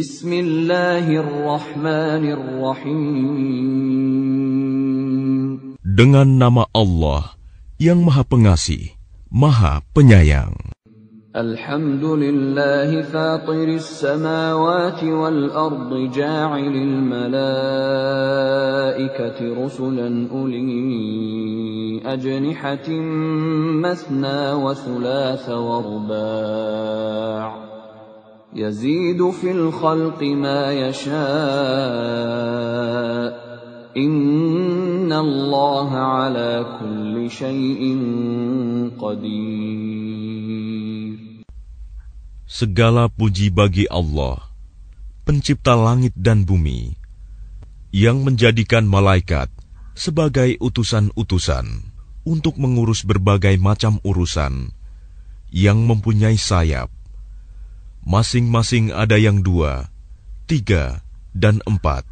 Bismillahirrahmanirrahim. Dengan nama Allah yang Maha Pengasih, Maha Penyayang. الحمد لله فاطر السماوات والأرض جاعل الملائكة رسلا أولي أجنحة مثنى وثلاث ورباع يزيد في الخلق ما يشاء إن الله على كل شيء قدير Segala puji bagi Allah, pencipta langit dan bumi, yang menjadikan malaikat sebagai utusan-utusan untuk mengurus berbagai macam urusan, yang mempunyai sayap, masing-masing ada yang dua, tiga, dan empat.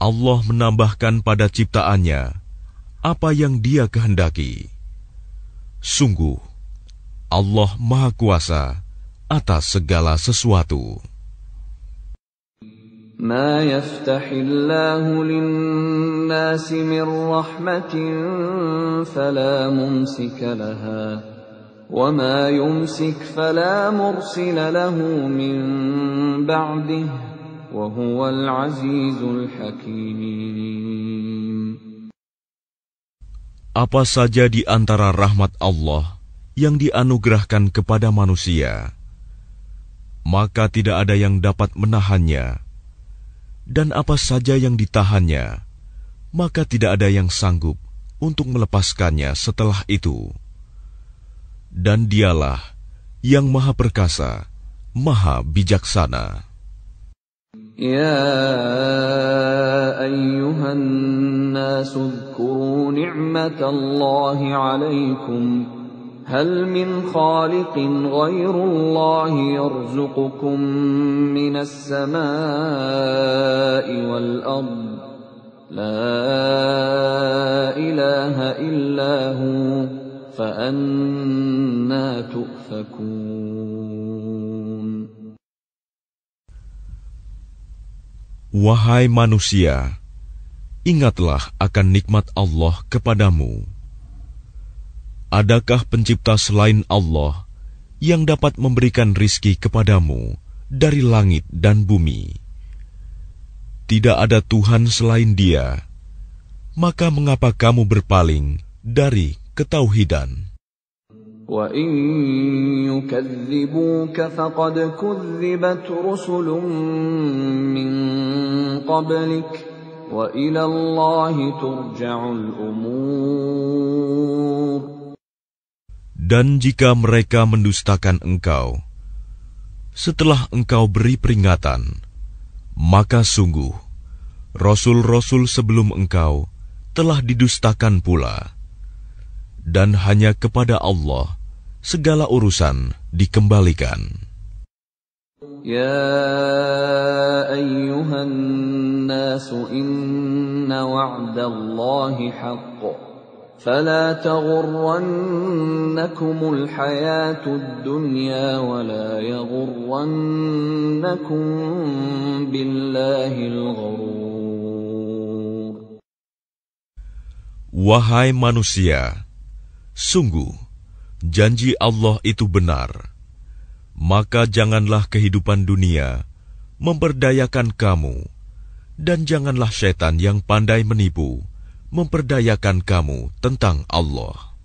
Allah menambahkan pada ciptaannya apa yang Dia kehendaki. Sungguh, Allah Maha Kuasa atas segala sesuatu. ما يفتح الله للناس من وما يمسك فلا مرسل له من بعده وهو العزيز الحكيم Apa saja di antara rahmat Allah yang dianugerahkan kepada manusia, maka tidak ada yang dapat menahannya, dan apa saja yang ditahannya, maka tidak ada yang sanggup untuk melepaskannya setelah itu. dan dialah yang maha perkasa, maha bijaksana. Ya ayyuhan الناس اذكروا ni'matallahi alaikum هل من خالق غير الله يرزقكم من السماء والأرض لا إله إلا هو Wahai manusia, ingatlah akan nikmat Allah kepadamu. Adakah pencipta selain Allah yang dapat memberikan rizki kepadamu dari langit dan bumi? Tidak ada Tuhan selain Dia, maka mengapa kamu berpaling dari ketauhidan. Dan jika mereka mendustakan engkau, setelah engkau beri peringatan, maka sungguh, Rasul-Rasul sebelum engkau telah didustakan pula dan hanya kepada Allah segala urusan dikembalikan. Ya ayyuhan nasu inna wa'dallahi haqq فلا تغرنكم الحياة الدنيا ولا يغرنكم بالله الغرور Wahai manusia, Sungguh, janji Allah itu benar. Maka janganlah kehidupan dunia memperdayakan kamu, dan janganlah setan yang pandai menipu memperdayakan kamu tentang Allah.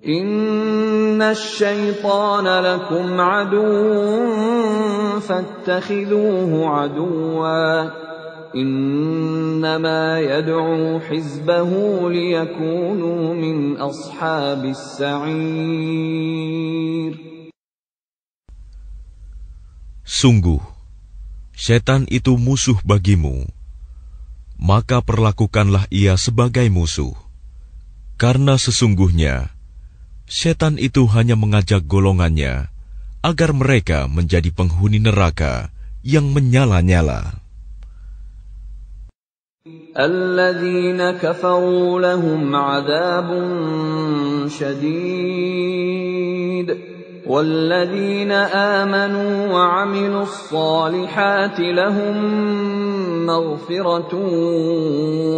Inna syaitana lakum aduun, fattakhidhuhu aduwa. إنما يدعو حزبه ليكونوا من أصحاب السعير Sungguh, setan itu musuh bagimu, maka perlakukanlah ia sebagai musuh. Karena sesungguhnya, setan itu hanya mengajak golongannya agar mereka menjadi penghuni neraka yang menyala-nyala. الذين كفروا لهم عذاب شديد والذين امنوا وعملوا الصالحات لهم مغفره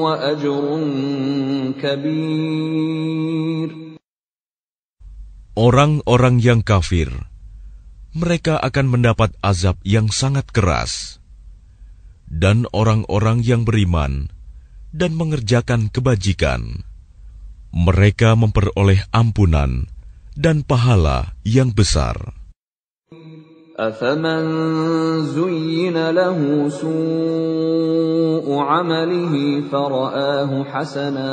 واجر كبير Orang-orang yang kafir, mereka akan mendapat azab yang sangat keras. dan orang-orang yang beriman dan mengerjakan kebajikan. Mereka memperoleh ampunan dan pahala yang besar. أفمن زين له سوء عمله فرآه حسنا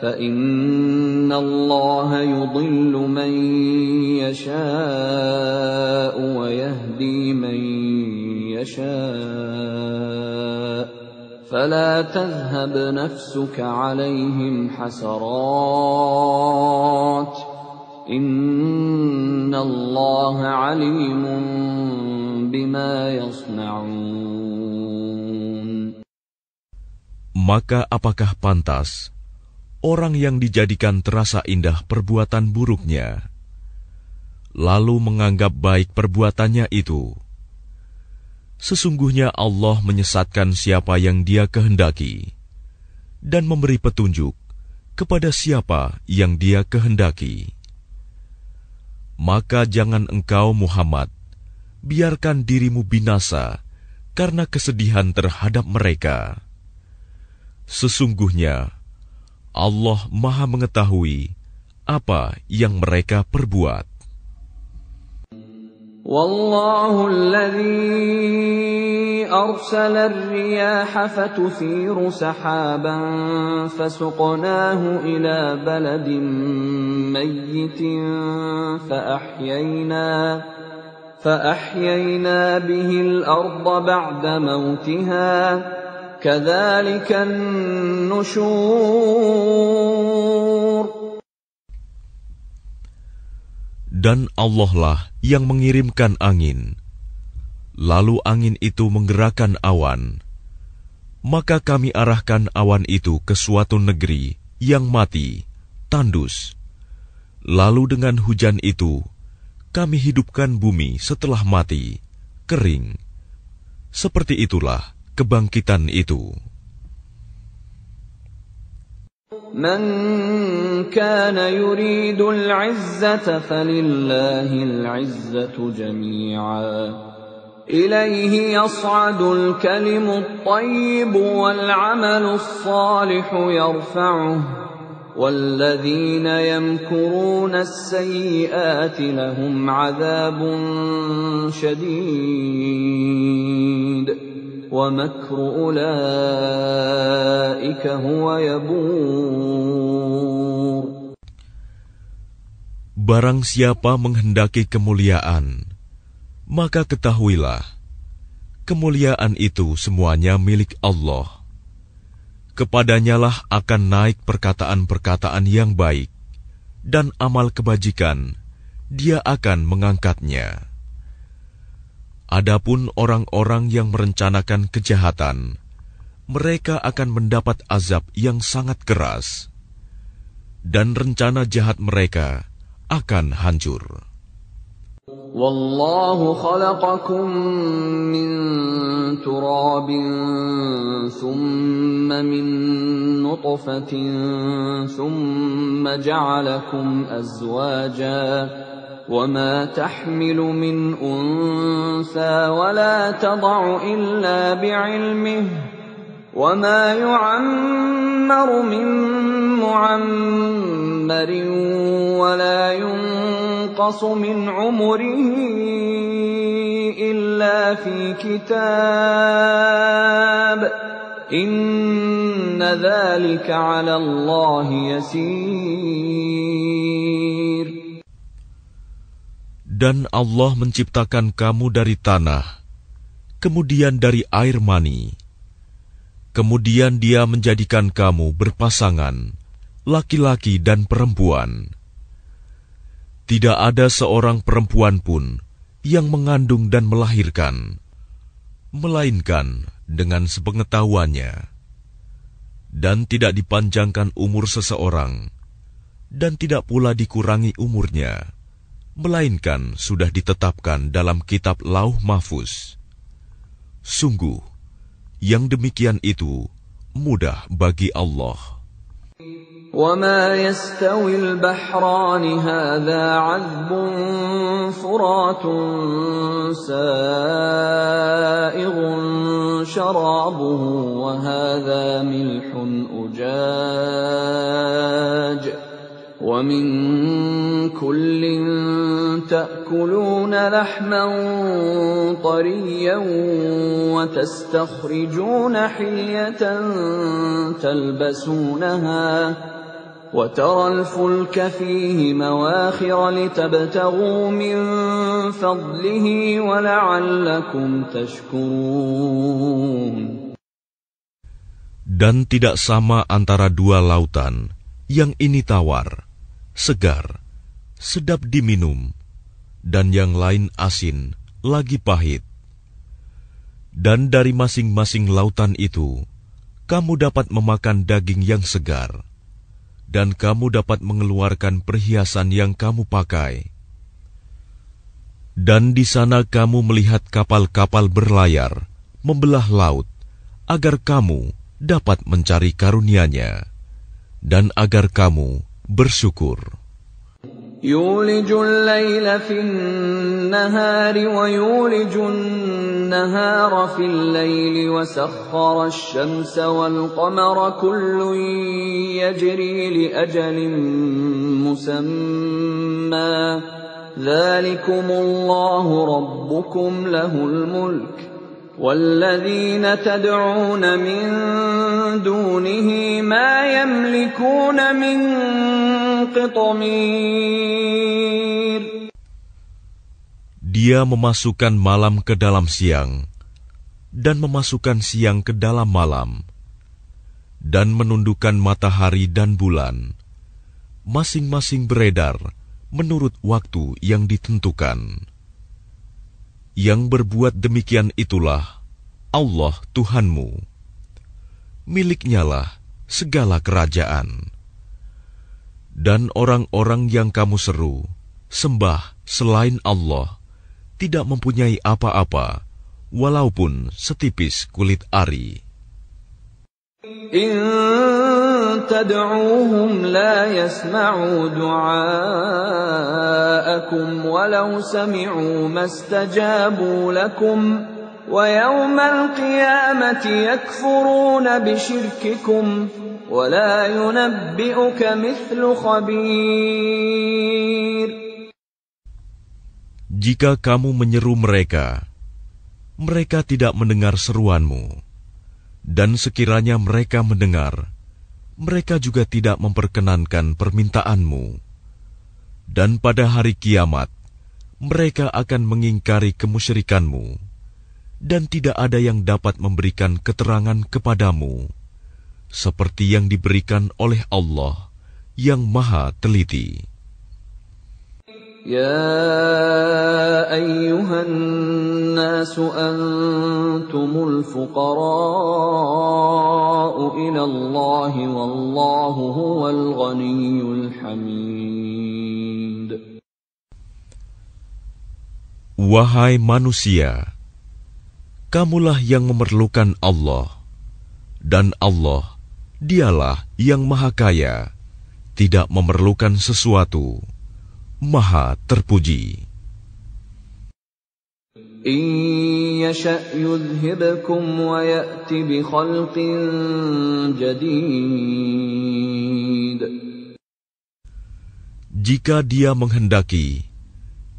فإن الله يضل من يشاء ويهدي من يشاء فلا تذهب نفسك عليهم حسرات إن الله عليم بما يصنعون Maka apakah pantas orang yang dijadikan terasa indah perbuatan buruknya, lalu menganggap baik perbuatannya itu, Sesungguhnya Allah menyesatkan siapa yang Dia kehendaki dan memberi petunjuk kepada siapa yang Dia kehendaki. Maka jangan engkau, Muhammad, biarkan dirimu binasa karena kesedihan terhadap mereka. Sesungguhnya Allah Maha Mengetahui apa yang mereka perbuat. والله الذي أرسل الرياح فتثير سحابا فسقناه إلى بلد ميت فأحيينا فأحيينا به الأرض بعد موتها كذلك النشور dan Allah lah yang mengirimkan angin. Lalu angin itu menggerakkan awan. Maka kami arahkan awan itu ke suatu negeri yang mati, tandus. Lalu dengan hujan itu, kami hidupkan bumi setelah mati, kering. Seperti itulah kebangkitan itu. من كان يريد العزة فلله العزة جميعا إليه يصعد الكلم الطيب والعمل الصالح يرفعه والذين يمكرون السيئات لهم عذاب شديد Barang siapa menghendaki kemuliaan, maka ketahuilah, kemuliaan itu semuanya milik Allah. Kepadanyalah akan naik perkataan-perkataan yang baik, dan amal kebajikan, dia akan mengangkatnya. Adapun orang-orang yang merencanakan kejahatan, mereka akan mendapat azab yang sangat keras, dan rencana jahat mereka akan hancur. Wallahu khalaqakum min turabin thumma min nutfatin thumma ja'alakum azwaja وما تحمل من انثى ولا تضع الا بعلمه وما يعمر من معمر ولا ينقص من عمره الا في كتاب ان ذلك على الله يسير Dan Allah menciptakan kamu dari tanah, kemudian dari air mani. Kemudian Dia menjadikan kamu berpasangan, laki-laki dan perempuan. Tidak ada seorang perempuan pun yang mengandung dan melahirkan, melainkan dengan sepengetahuannya, dan tidak dipanjangkan umur seseorang, dan tidak pula dikurangi umurnya melainkan sudah ditetapkan dalam kitab Lauh Mahfuz. Sungguh, yang demikian itu mudah bagi Allah. وما يستوي البحران هذا عذب فرات سائغ شرابه وهذا ملح أجاج ومن كل تاكلون لحما طريا وتستخرجون حليه تلبسونها وترى الفلك فيه مواخر لتبتغوا من فضله ولعلكم تشكرون Dan tidak sama antara dua lautan, yang ini tawar, segar, sedap diminum, dan yang lain asin, lagi pahit. Dan dari masing-masing lautan itu, kamu dapat memakan daging yang segar, dan kamu dapat mengeluarkan perhiasan yang kamu pakai. Dan di sana kamu melihat kapal-kapal berlayar, membelah laut, agar kamu dapat mencari karunia-Nya, dan agar kamu bersyukur. يولج الليل في النهار ويولج النهار في الليل وسخر الشمس والقمر كل يجري لأجل مسمى ذلكم الله ربكم له الملك والذين تدعون من دونه ما يملكون من قطمير Dia memasukkan malam ke dalam siang dan memasukkan siang ke dalam malam dan menundukkan matahari dan bulan masing-masing beredar menurut waktu yang ditentukan yang berbuat demikian itulah Allah Tuhanmu. Miliknyalah segala kerajaan. Dan orang-orang yang kamu seru, sembah selain Allah, tidak mempunyai apa-apa, walaupun setipis kulit ari. إن تدعوهم لا يسمعوا دعاءكم ولو سمعوا ما استجابوا لكم ويوم القيامة يكفرون بشرككم ولا ينبئك مثل خبير Jika kamu menyeru mereka, mereka tidak mendengar seruanmu. Dan sekiranya mereka mendengar, mereka juga tidak memperkenankan permintaanmu. Dan pada hari kiamat, mereka akan mengingkari kemusyrikanmu, dan tidak ada yang dapat memberikan keterangan kepadamu, seperti yang diberikan oleh Allah yang Maha Teliti. يا أيها الناس أنتم الفقراء إلى الله والله هو الغني الحميد Wahai manusia, kamulah yang memerlukan Allah, dan Allah, dialah yang maha kaya, tidak memerlukan sesuatu. Maha Terpuji. Jika dia menghendaki,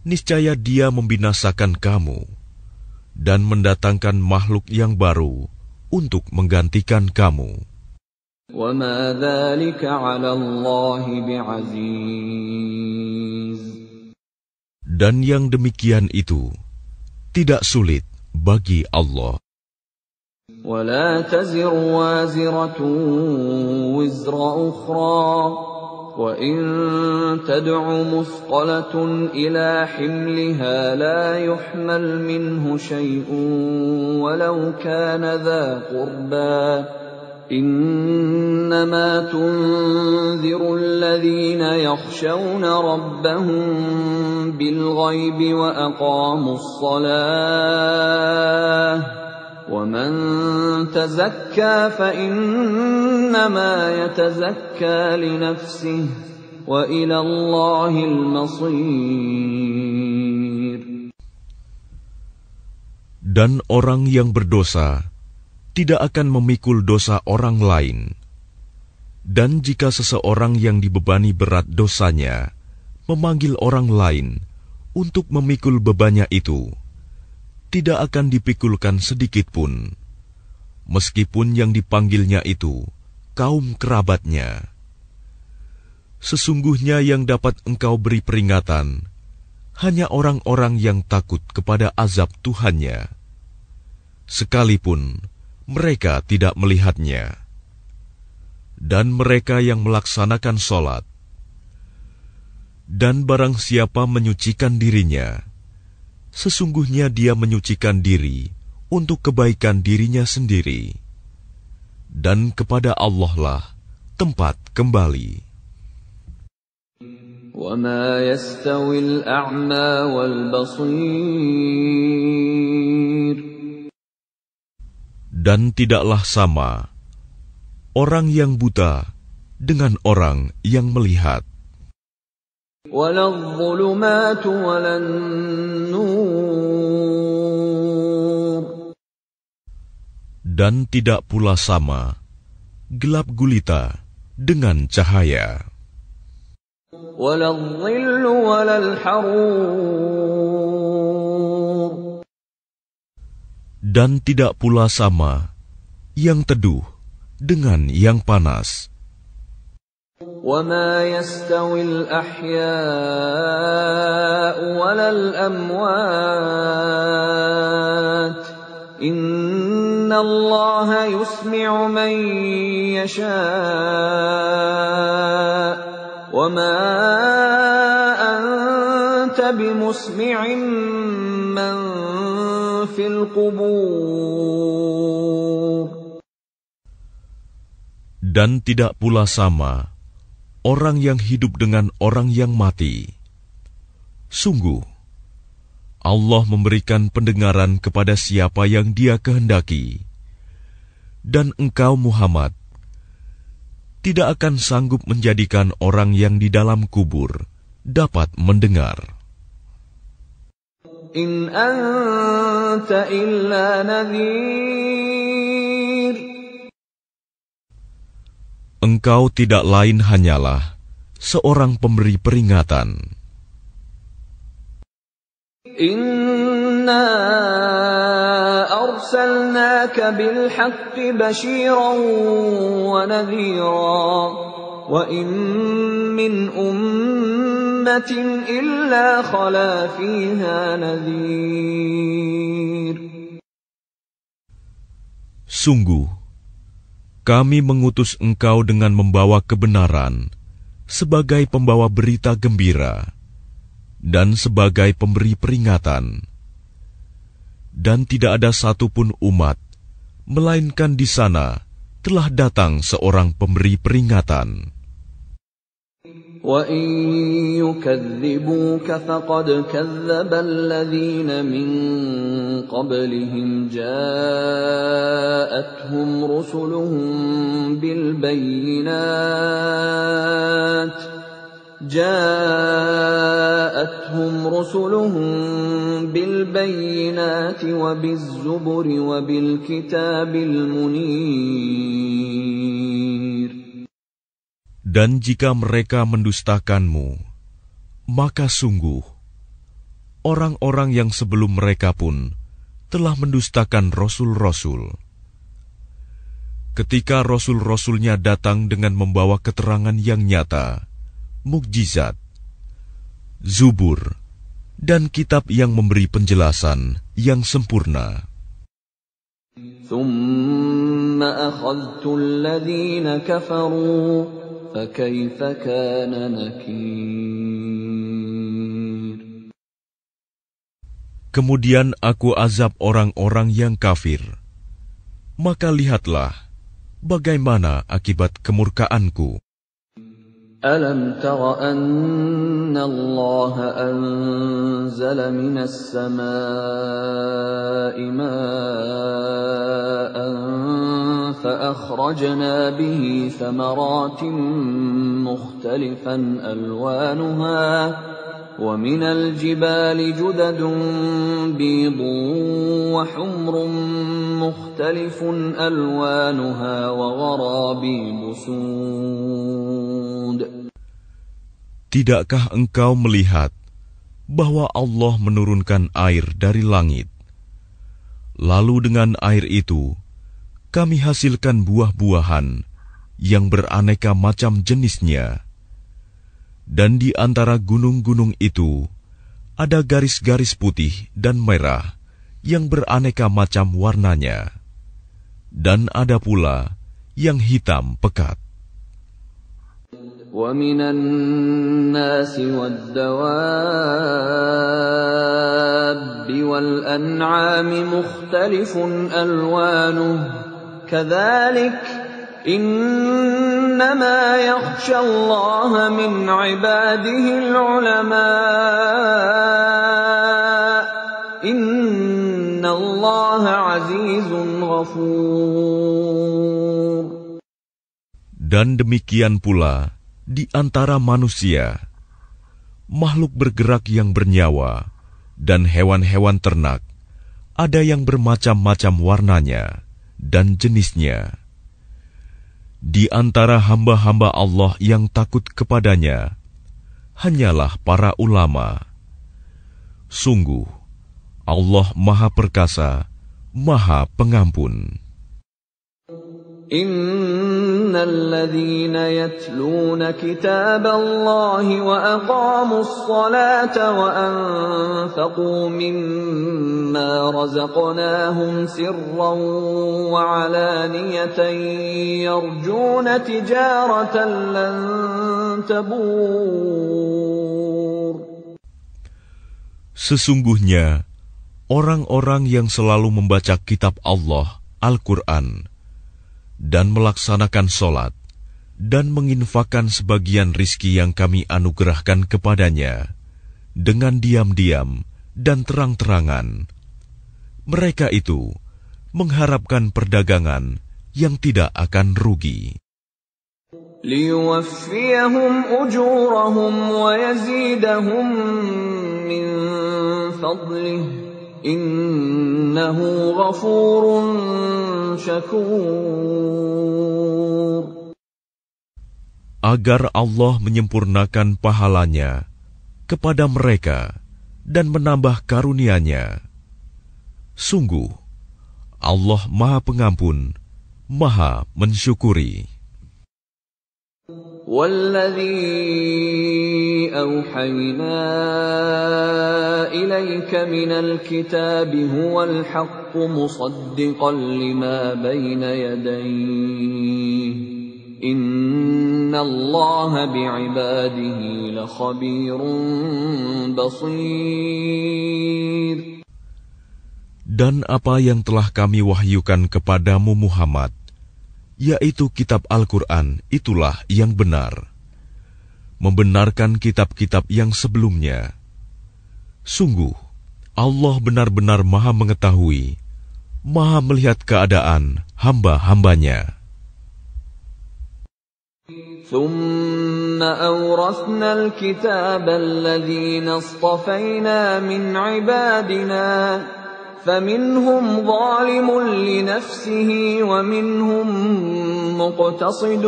niscaya dia membinasakan kamu dan mendatangkan makhluk yang baru untuk menggantikan kamu. وما ذلك على الله بعزيز Dan yang demikian itu tidak sulit bagi Allah. ولا تزر وازرة وزر أخرى وإن تدع مثقلة إلى حملها لا يحمل منه شيء ولو كان ذا قربى إن إنما تنذر الذين يخشون ربهم بالغيب وأقاموا الصلاة ومن تزكى فإنما يتزكى لنفسه وإلى الله المصير Dan orang yang berdosa tidak akan memikul dosa orang lain. Dan jika seseorang yang dibebani berat dosanya memanggil orang lain untuk memikul bebannya itu, tidak akan dipikulkan sedikit pun, meskipun yang dipanggilnya itu kaum kerabatnya. Sesungguhnya yang dapat engkau beri peringatan hanya orang-orang yang takut kepada azab Tuhannya, sekalipun mereka tidak melihatnya dan mereka yang melaksanakan sholat, Dan barang siapa menyucikan dirinya, sesungguhnya dia menyucikan diri untuk kebaikan dirinya sendiri. Dan kepada Allah lah tempat kembali. وما يستوي الأعمى والبصير Dan tidaklah sama orang yang buta dengan orang yang melihat. Dan tidak pula sama gelap gulita dengan cahaya. Dan tidak pula sama yang teduh dengan yang panas. وما يستوي الأحياء ولا الأموات إن الله يسمع من يشاء وما أنت بمسمع من في القبور Dan tidak pula sama orang yang hidup dengan orang yang mati. Sungguh, Allah memberikan pendengaran kepada siapa yang Dia kehendaki, dan engkau, Muhammad, tidak akan sanggup menjadikan orang yang di dalam kubur dapat mendengar. In anta illa nadhir engkau tidak lain hanyalah seorang pemberi peringatan. Inna arsalnaka bil haqqi bashiran wa nadhira wa in min ummatin illa khala fiha nadhir Sungguh kami mengutus engkau dengan membawa kebenaran sebagai pembawa berita gembira dan sebagai pemberi peringatan. Dan tidak ada satupun umat, melainkan di sana telah datang seorang pemberi peringatan. وان يكذبوك فقد كذب الذين من قبلهم جاءتهم رسلهم بالبينات جاءتهم رسلهم بالبينات وبالزبر وبالكتاب المنير Dan jika mereka mendustakanmu, maka sungguh orang-orang yang sebelum mereka pun telah mendustakan rasul-rasul. Ketika rasul-rasulnya datang dengan membawa keterangan yang nyata, mukjizat, zubur, dan kitab yang memberi penjelasan yang sempurna. ثم أخذت الذين كفروا فكيف كان نكير Kemudian aku azab orang-orang yang kafir. Maka lihatlah bagaimana akibat kemurkaanku. Alam tara anna Allah anzala minas السماء ma'an فأخرجنا به ثمرات مختلفا ألوانها ومن الجبال جدد بيض وحمر مختلف ألوانها وغراب بسود Tidakkah engkau melihat bahwa Allah menurunkan air dari langit? Lalu dengan air itu, kami hasilkan buah-buahan yang beraneka macam jenisnya, dan di antara gunung-gunung itu ada garis-garis putih dan merah yang beraneka macam warnanya, dan ada pula yang hitam pekat. ومن كذلك إنما يخشى الله من عباده Dan demikian pula di antara manusia, makhluk bergerak yang bernyawa, dan hewan-hewan ternak, ada yang bermacam-macam warnanya dan jenisnya. Di antara hamba-hamba Allah yang takut kepadanya, hanyalah para ulama. Sungguh, Allah Maha Perkasa, Maha Pengampun. Sesungguhnya, orang-orang yang selalu membaca kitab Allah, Al-Quran, dan melaksanakan solat dan menginfakkan sebagian rizki yang kami anugerahkan kepadanya dengan diam-diam dan terang-terangan. Mereka itu mengharapkan perdagangan yang tidak akan rugi. min Innahu ghafurun syakur. Agar Allah menyempurnakan pahalanya kepada mereka dan menambah karunia-Nya. Sungguh, Allah Maha Pengampun, Maha Mensyukuri. والذي اوحينا اليك من الكتاب هو الحق مصدقا لما بين يديه ان الله بعباده لخبير بصير Dan apa yang telah kami wahyukan kepadamu Muhammad yaitu kitab Al-Quran, itulah yang benar, membenarkan kitab-kitab yang sebelumnya. Sungguh, Allah benar-benar Maha Mengetahui, Maha Melihat keadaan hamba-hambanya. ثم أورثنا الكتاب الذين اصطفينا من عبادنا فمنهم ظالم لنفسه ومنهم مقتصد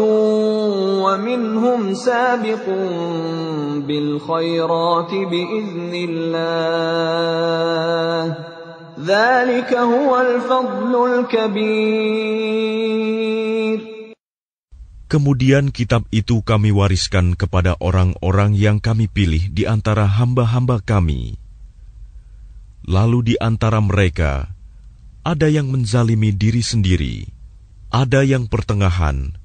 ومنهم سابق بالخيرات بإذن الله ذلك هو الفضل الكبير Kemudian kitab itu kami wariskan kepada orang-orang yang kami pilih di antara hamba-hamba kami. Lalu di antara mereka ada yang menzalimi diri sendiri, ada yang pertengahan,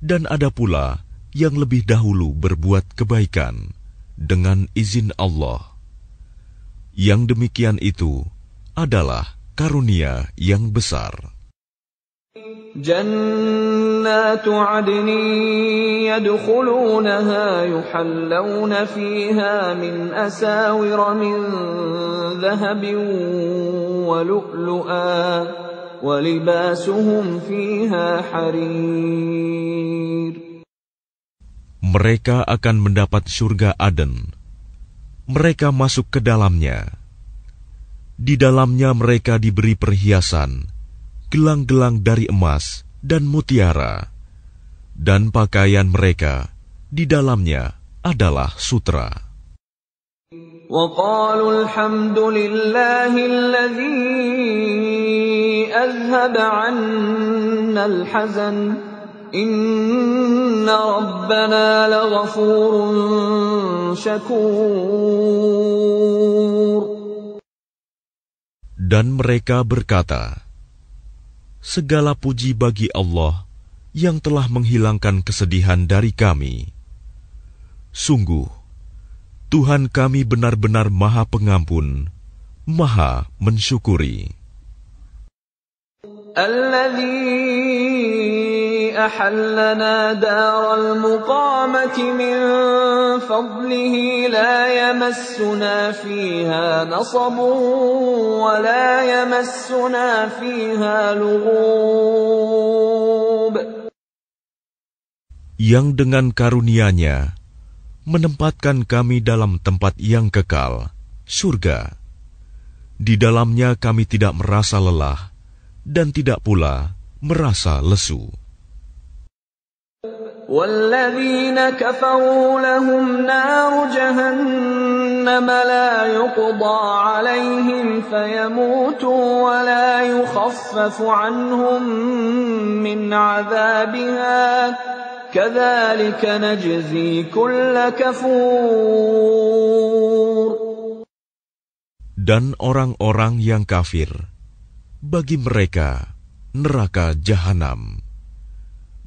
dan ada pula yang lebih dahulu berbuat kebaikan dengan izin Allah. Yang demikian itu adalah karunia yang besar. جنات عدن يدخلونها يحلون فيها من أساور من ذهب ولؤلؤا ولباسهم فيها حرير Mereka akan mendapat surga Aden. Mereka masuk ke dalamnya. Di dalamnya mereka diberi perhiasan, gelang-gelang dari emas dan mutiara, dan pakaian mereka di dalamnya adalah sutra. وقالوا الحمد لله الذي أذهب عنا الحزن إن ربنا لغفور شكور Dan mereka berkata, segala puji bagi Allah yang telah menghilangkan kesedihan dari kami. Sungguh, Tuhan kami benar-benar Maha Pengampun, Maha Mensyukuri. أحلنا دار المقامة من فضله لا يمسنا فيها ولا يمسنا فيها لغوب yang dengan karunia-Nya menempatkan kami dalam tempat yang kekal, surga. Di dalamnya kami tidak merasa lelah dan tidak pula merasa lesu. والذين كفروا لهم نار جهنم لا يقضى عليهم فيموتوا ولا يخفف عنهم من عذابها كذلك نجزي كل كفور Dan orang-orang yang kafir, bagi mereka neraka jahanam.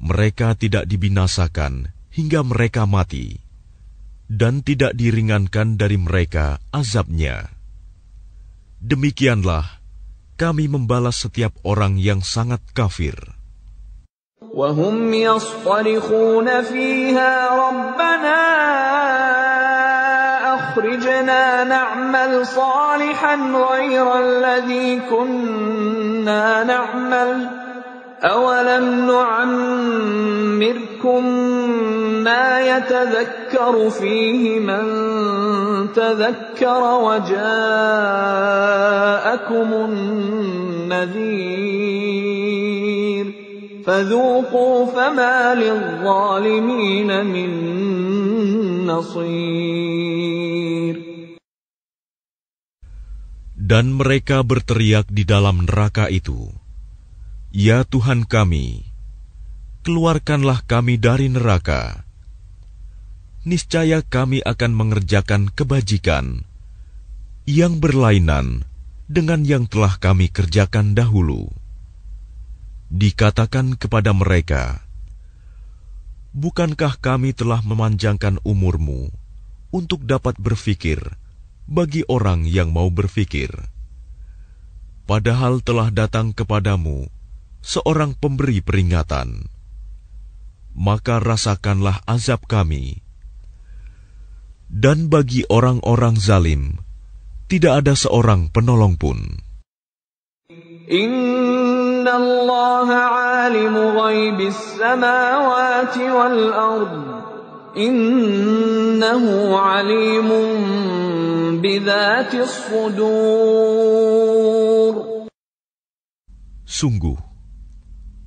mereka tidak dibinasakan hingga mereka mati, dan tidak diringankan dari mereka azabnya. Demikianlah kami membalas setiap orang yang sangat kafir. وهم يصطرخون فيها ربنا نعمل صالحا غير الذي كنا أَوَلَمْ نُعَمِّرْكُم مَّا يَتَذَكَّرُ فِيهِ مَن تَذَكَّرَ وَجَاءَكُمُ النَّذِيرُ فَذُوقُوا فَمَا لِلظَّالِمِينَ مِن نَّصِيرٍ Dan mereka berteriak di dalam neraka itu, Ya Tuhan kami, keluarkanlah kami dari neraka. Niscaya kami akan mengerjakan kebajikan yang berlainan dengan yang telah kami kerjakan dahulu. Dikatakan kepada mereka, Bukankah kami telah memanjangkan umurmu untuk dapat berfikir bagi orang yang mau berfikir? Padahal telah datang kepadamu seorang pemberi peringatan, maka rasakanlah azab kami. Dan bagi orang-orang zalim, tidak ada seorang penolong pun. Inna Allah alimu ghaibis samawati wal ard. Innahu alimun sudur. Sungguh,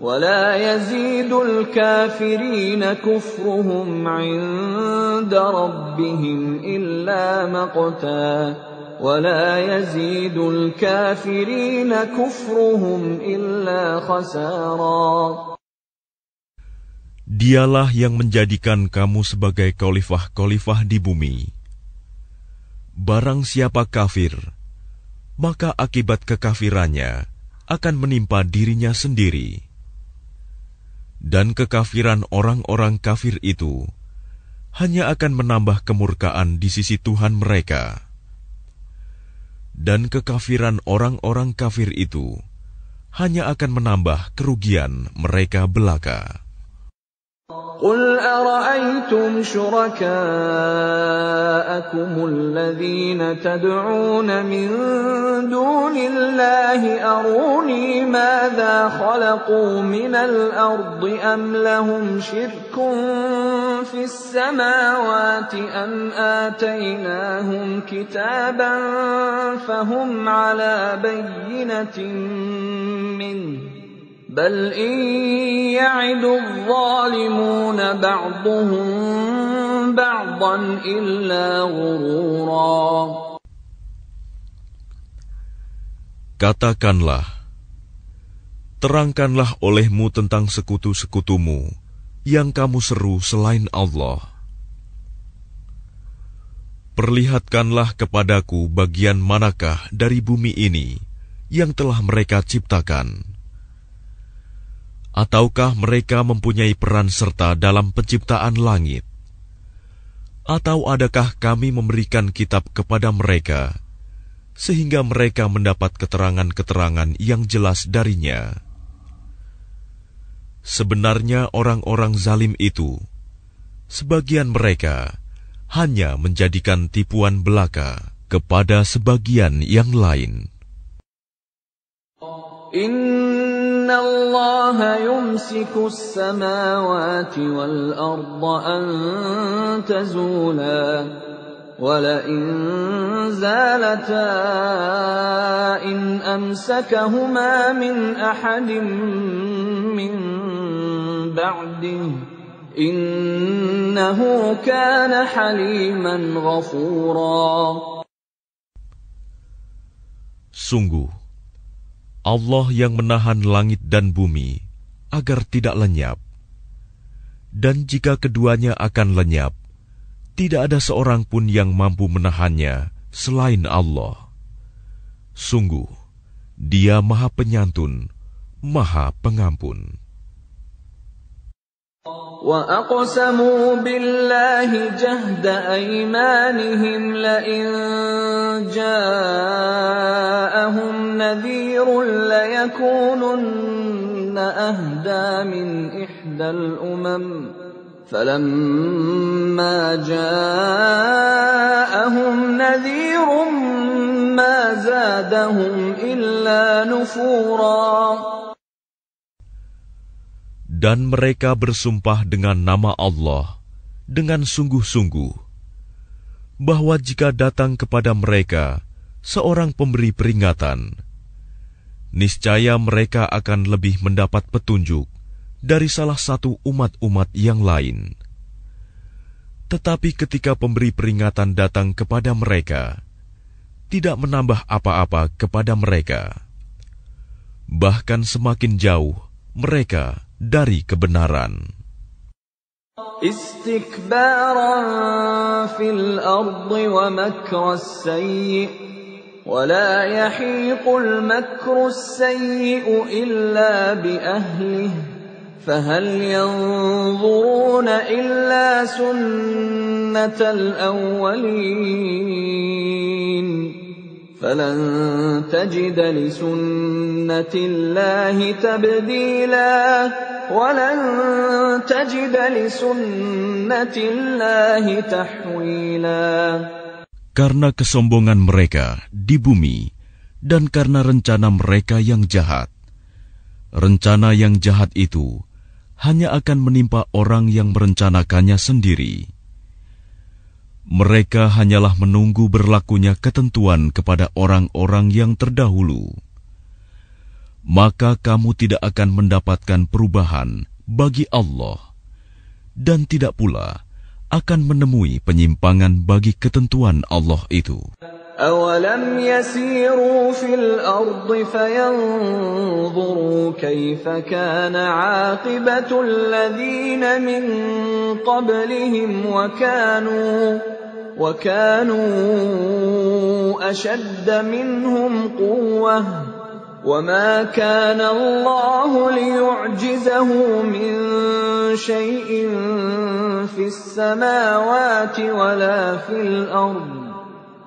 ولا يزيد الكافرين كفرهم عند ربهم إلا مقتا ولا يزيد الكافرين كفرهم إلا خسارا Dialah yang menjadikan kamu sebagai khalifah-khalifah di bumi. Barang siapa kafir, maka akibat kekafirannya akan menimpa dirinya sendiri dan kekafiran orang-orang kafir itu hanya akan menambah kemurkaan di sisi Tuhan mereka, dan kekafiran orang-orang kafir itu hanya akan menambah kerugian mereka belaka. قل أرأيتم شركاءكم الذين تدعون من دون الله أروني ماذا خلقوا من الأرض أم لهم شرك في السماوات أم آتيناهم كتابا فهم على بينة منه بل إن يعد الظالمون بعضهم بعضا إلا غرورا Katakanlah, terangkanlah olehmu tentang sekutu-sekutumu yang kamu seru selain Allah. Perlihatkanlah kepadaku bagian manakah dari bumi ini yang telah mereka ciptakan ataukah mereka mempunyai peran serta dalam penciptaan langit? Atau adakah kami memberikan kitab kepada mereka, sehingga mereka mendapat keterangan-keterangan yang jelas darinya? Sebenarnya orang-orang zalim itu, sebagian mereka hanya menjadikan tipuan belaka kepada sebagian yang lain. الله يمسك السماوات والأرض أن تزولا ولئن زالتا إن أمسكهما من أحد من بعده إنه كان حليما غفورا Sungguh, Allah yang menahan langit dan bumi agar tidak lenyap. Dan jika keduanya akan lenyap, tidak ada seorang pun yang mampu menahannya selain Allah. Sungguh, Dia Maha Penyantun, Maha Pengampun. واقسموا بالله جهد ايمانهم لئن جاءهم نذير ليكونن اهدى من احدى الامم فلما جاءهم نذير ما زادهم الا نفورا Dan mereka bersumpah dengan nama Allah dengan sungguh-sungguh bahwa jika datang kepada mereka seorang pemberi peringatan, niscaya mereka akan lebih mendapat petunjuk dari salah satu umat-umat yang lain. Tetapi ketika pemberi peringatan datang kepada mereka, tidak menambah apa-apa kepada mereka, bahkan semakin jauh mereka dari kebenaran. استكبارا في الأرض ومكر السيء ولا يحيق المكر السيء إلا بأهله فهل ينظرون إلا سنة الأولين Karena kesombongan mereka di bumi dan karena rencana mereka yang jahat. Rencana yang jahat itu hanya akan menimpa orang yang merencanakannya sendiri mereka hanyalah menunggu berlakunya ketentuan kepada orang-orang yang terdahulu, maka kamu tidak akan mendapatkan perubahan bagi Allah, dan tidak pula akan menemui penyimpangan bagi ketentuan Allah itu. وكانوا اشد منهم قوه وما كان الله ليعجزه من شيء في السماوات ولا في الارض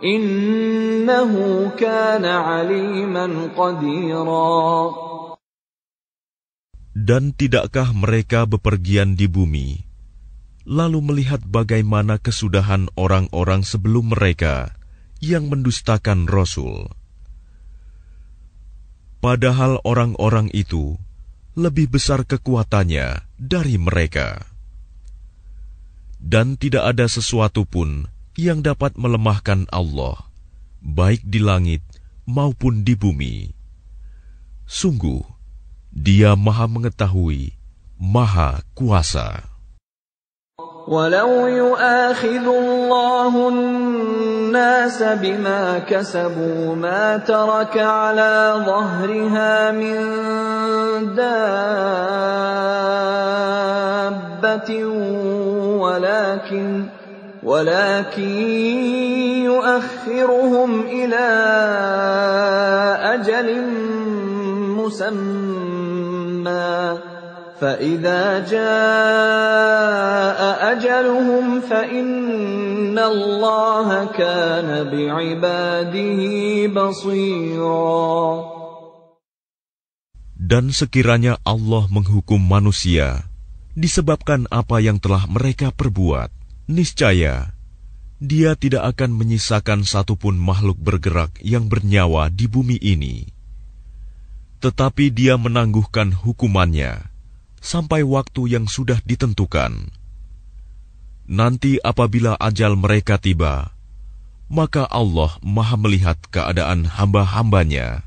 انه كان عليما قديرا Dan tidakkah mereka bepergian di bumi lalu melihat bagaimana kesudahan orang-orang sebelum mereka yang mendustakan Rasul. Padahal orang-orang itu lebih besar kekuatannya dari mereka. Dan tidak ada sesuatu pun yang dapat melemahkan Allah, baik di langit maupun di bumi. Sungguh, dia maha mengetahui, maha kuasa. ولو يؤاخذ الله الناس بما كسبوا ما ترك على ظهرها من دابة ولكن ولكن يؤخرهم إلى أجل مسمى فإذا جاء أجلهم فإن الله كان بعباده بَصِيرًا Dan sekiranya Allah menghukum manusia disebabkan apa yang telah mereka perbuat, niscaya Dia tidak akan menyisakan satupun makhluk bergerak yang bernyawa di bumi ini, tetapi Dia menangguhkan hukumannya sampai waktu yang sudah ditentukan. Nanti apabila ajal mereka tiba, maka Allah maha melihat keadaan hamba-hambanya.